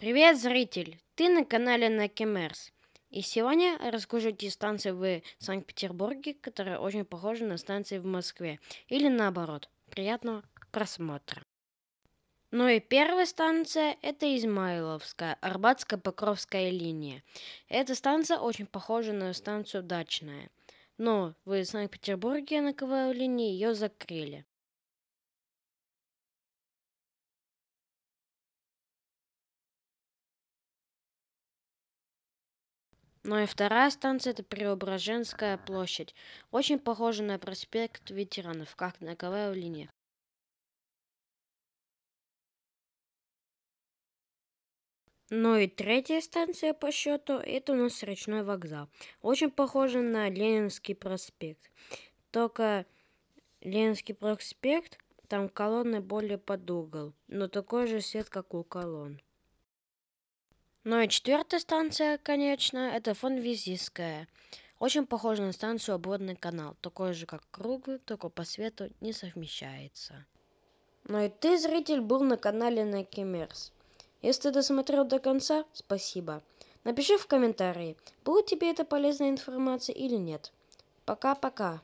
Привет, зритель! Ты на канале Накимерс. И сегодня расскажу те станции в Санкт-Петербурге, которые очень похожи на станции в Москве. Или наоборот. Приятного просмотра. Ну и первая станция – это Измайловская, Арбатско-Покровская линия. Эта станция очень похожа на станцию Дачная. Но в Санкт-Петербурге на КВ линии ее закрыли. Ну и вторая станция – это Преображенская площадь. Очень похожа на проспект ветеранов, как на КВ-линии. Ну и третья станция по счету – это у нас речной вокзал. Очень похоже на Ленинский проспект. Только Ленинский проспект, там колонны более под угол, но такой же свет, как у колонн. Ну и четвертая станция, конечно, это Фонвизийская. Очень похожа на станцию Обводный канал. Такой же, как круглый, только по свету не совмещается. Ну и ты, зритель, был на канале Накимерс. Если ты досмотрел до конца, спасибо. Напиши в комментарии, была тебе эта полезная информация или нет. Пока-пока.